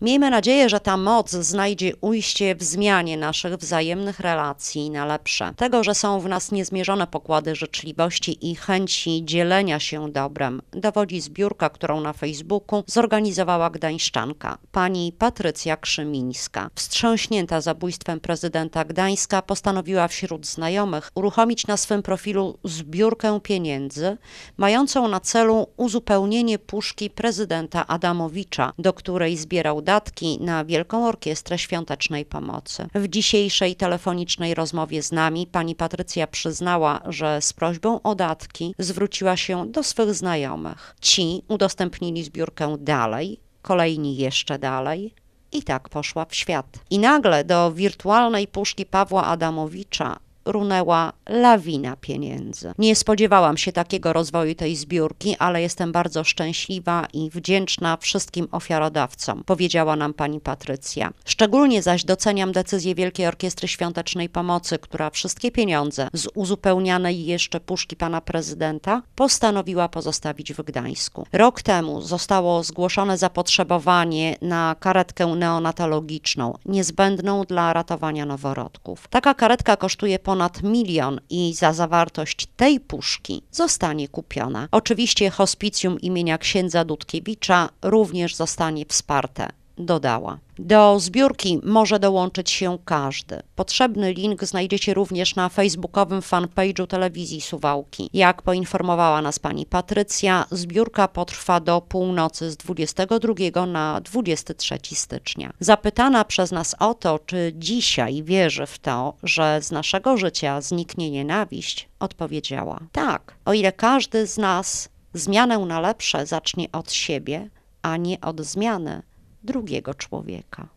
Miejmy nadzieję, że ta moc znajdzie ujście w zmianie naszych wzajemnych relacji na lepsze. Tego, że są w nas niezmierzone pokłady życzliwości i chęci dzielenia się dobrem, dowodzi zbiórka, którą na Facebooku zorganizowała gdańszczanka, pani Patrycja Krzymińska. Wstrząśnięta zabójstwem prezydenta Gdańska postanowiła wśród znajomych uruchomić na swym profilu zbiórkę pieniędzy, mającą na celu uzupełnienie puszki prezydenta Adamowicza, do której zbierał wydatki na Wielką Orkiestrę Świątecznej Pomocy. W dzisiejszej telefonicznej rozmowie z nami pani Patrycja przyznała, że z prośbą o datki zwróciła się do swych znajomych. Ci udostępnili zbiórkę dalej, kolejni jeszcze dalej, i tak poszła w świat. I nagle do wirtualnej puszki Pawła Adamowicza runęła lawina pieniędzy. Nie spodziewałam się takiego rozwoju tej zbiórki, ale jestem bardzo szczęśliwa i wdzięczna wszystkim ofiarodawcom, powiedziała nam pani Patrycja. Szczególnie zaś doceniam decyzję Wielkiej Orkiestry Świątecznej Pomocy, która wszystkie pieniądze z uzupełnianej jeszcze puszki pana prezydenta postanowiła pozostawić w Gdańsku. Rok temu zostało zgłoszone zapotrzebowanie na karetkę neonatologiczną, niezbędną dla ratowania noworodków. Taka karetka kosztuje ponad ponad milion i za zawartość tej puszki zostanie kupiona. Oczywiście hospicjum imienia księdza Dudkiewicza również zostanie wsparte dodała. Do zbiórki może dołączyć się każdy. Potrzebny link znajdziecie również na facebookowym fanpage'u telewizji Suwałki. Jak poinformowała nas pani Patrycja, zbiórka potrwa do północy z 22 na 23 stycznia. Zapytana przez nas o to, czy dzisiaj wierzy w to, że z naszego życia zniknie nienawiść, odpowiedziała: Tak, o ile każdy z nas zmianę na lepsze zacznie od siebie, a nie od zmiany drugiego człowieka.